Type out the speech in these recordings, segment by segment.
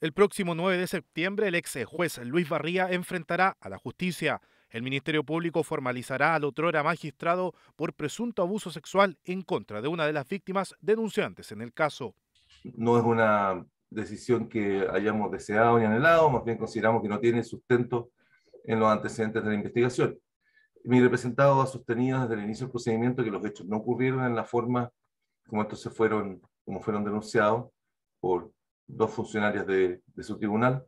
El próximo 9 de septiembre, el ex juez Luis Barría enfrentará a la justicia. El Ministerio Público formalizará al otrora magistrado por presunto abuso sexual en contra de una de las víctimas denunciantes en el caso. No es una decisión que hayamos deseado ni anhelado, más bien consideramos que no tiene sustento en los antecedentes de la investigación. Mi representado ha sostenido desde el inicio del procedimiento que los hechos no ocurrieron en la forma como estos se fueron, como fueron denunciados por dos funcionarias de, su tribunal.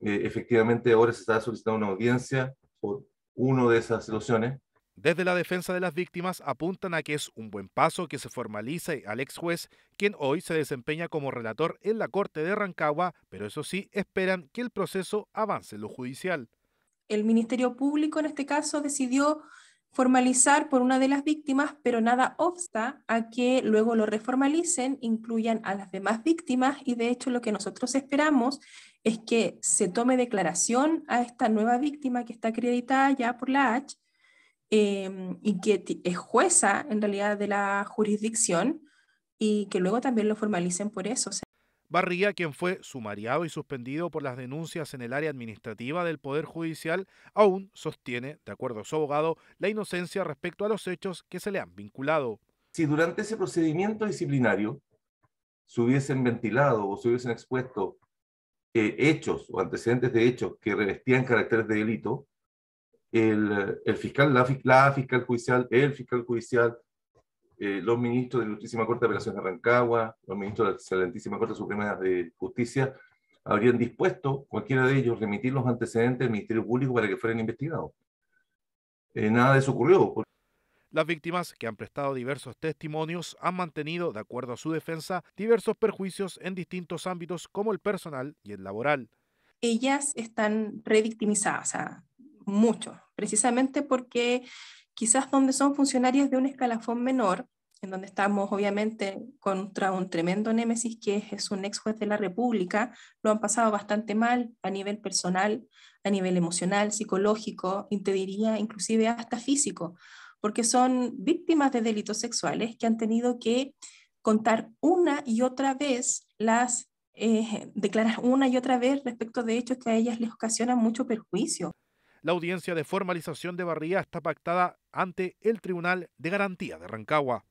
Eh, efectivamente, ahora se está solicitando una audiencia por una de esas soluciones. Desde la defensa de las víctimas apuntan a que es un buen paso que se formalice al ex juez, quien hoy se desempeña como relator en la Corte de Rancagua, pero eso sí, esperan que el proceso avance en lo judicial. El Ministerio Público en este caso decidió formalizar por una de las víctimas, pero nada obsta a que luego lo reformalicen, incluyan a las demás víctimas y de hecho lo que nosotros esperamos es que se tome declaración a esta nueva víctima que está acreditada ya por la H em, y que es jueza en realidad de la jurisdicción y que luego también lo formalicen por eso. Barría, quien fue sumariado y suspendido por las denuncias en el área administrativa del Poder Judicial, aún sostiene, de acuerdo a su abogado, la inocencia respecto a los hechos que se le han vinculado. Si durante ese procedimiento disciplinario se hubiesen ventilado o se hubiesen expuesto eh, hechos o antecedentes de hechos que revestían caracteres de delito, el, fiscal, la fiscal judicial, el fiscal judicial, eh, los ministros de la Ilustrísima Corte de Apelaciones de Rancagua, los ministros de la Excelentísima Corte Suprema de Justicia, habrían dispuesto, cualquiera de ellos, remitir los antecedentes del Ministerio Público para que fueran investigados. Eh, nada de eso ocurrió. Las víctimas, que han prestado diversos testimonios, han mantenido, de acuerdo a su defensa, diversos perjuicios en distintos ámbitos como el personal y el laboral. Ellas están revictimizadas, o sea, mucho, precisamente porque quizás donde son funcionarios de un escalafón menor, en donde estamos obviamente contra un tremendo némesis que es, un ex juez de la República, lo han pasado bastante mal a nivel personal, a nivel emocional, psicológico, y te diría inclusive hasta físico, porque son víctimas de delitos sexuales que han tenido que contar una y otra vez las eh, declarar una y otra vez respecto de hechos que a ellas les ocasionan mucho perjuicio. La audiencia de formalización de Barría está pactada ante el Tribunal de Garantía de Rancagua.